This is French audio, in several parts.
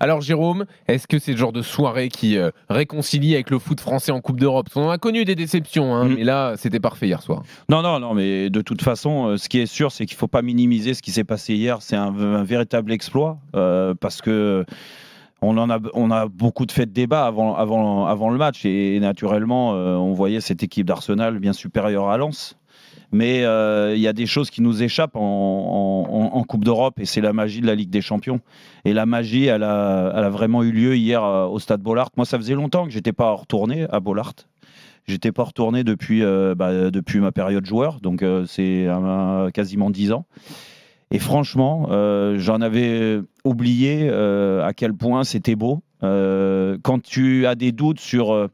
Alors Jérôme, est-ce que c'est le genre de soirée qui euh, réconcilie avec le foot français en Coupe d'Europe On a connu des déceptions, hein, mm. mais là, c'était parfait hier soir. Non, non, non, mais de toute façon, euh, ce qui est sûr, c'est qu'il ne faut pas minimiser ce qui s'est passé hier. C'est un, véritable exploit euh, parce que on, a, on a beaucoup de faits de débat avant, le match et, naturellement, on voyait cette équipe d'Arsenal bien supérieure à Lens mais euh, il y a des choses qui nous échappent en, Coupe d'Europe et c'est la magie de la Ligue des Champions. Et la magie, elle a, vraiment eu lieu hier euh, au stade Bollard. Moi, ça faisait longtemps que j'étais pas retourné à Bollard. J'étais pas retourné depuis, euh, bah, depuis ma période joueur, donc c'est quasiment 10 ans. Et franchement, j'en avais oublié à quel point c'était beau. quand tu as des doutes sur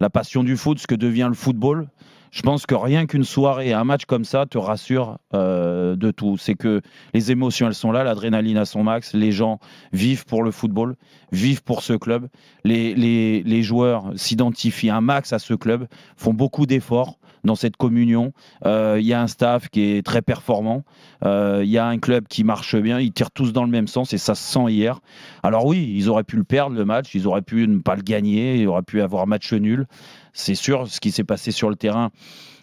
la passion du foot, ce que devient le football, je pense que rien qu'une soirée, un match comme ça te rassure euh, de tout. C'est que les émotions, elles sont là, l'adrénaline à son max, les gens vivent pour le football, vivent pour ce club. Les, les, les joueurs s'identifient un max à ce club, font beaucoup d'efforts dans cette communion. Euh, il y a un staff qui est très performant. Euh, il y a un club qui marche bien. Ils tirent tous dans le même sens et ça se sent hier. Alors oui, ils auraient pu le perdre le match. Ils auraient pu ne pas le gagner. Ils auraient pu avoir match nul. C'est sûr, ce qui s'est passé sur le terrain,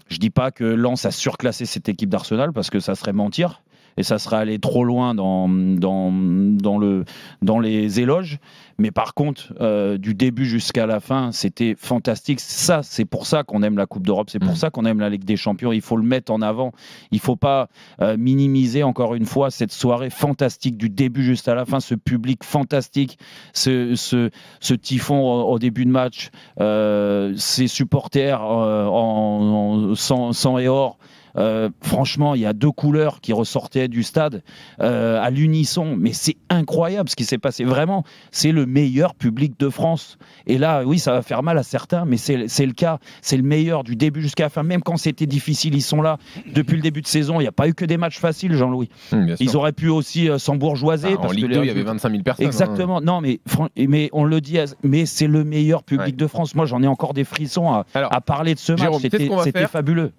je dis pas que Lens a surclassé cette équipe d'Arsenal parce que ça serait mentir et ça serait aller trop loin dans, dans, dans, le, dans les éloges. Mais par contre, euh, du début jusqu'à la fin, c'était fantastique. Ça, c'est pour ça qu'on aime la Coupe d'Europe, c'est pour mm. ça qu'on aime la Ligue des Champions. Il faut le mettre en avant. Il faut pas euh, minimiser encore une fois cette soirée fantastique du début jusqu'à la fin, ce public fantastique, ce, ce, typhon au, début de match, euh, ces supporters euh, en, sans et hors. Euh, franchement, il y a deux couleurs qui ressortaient du stade euh, à l'unisson. Mais c'est incroyable ce qui s'est passé. Vraiment, c'est le meilleur public de France. Et là, oui, ça va faire mal à certains, mais c'est le cas. C'est le meilleur du début jusqu'à la fin. Même quand c'était difficile, ils sont là. Depuis le début de saison, il n'y a pas eu que des matchs faciles, Jean-Louis. Mmh, ils auraient pu aussi euh, s'embourgeoiser. Bah, en Ligue 2, il y avait 25 000 personnes. Hein. Exactement. Non, mais, mais on le dit, mais c'est le meilleur public de France. Moi, j'en ai encore des frissons à, à parler de ce match. C'était fabuleux.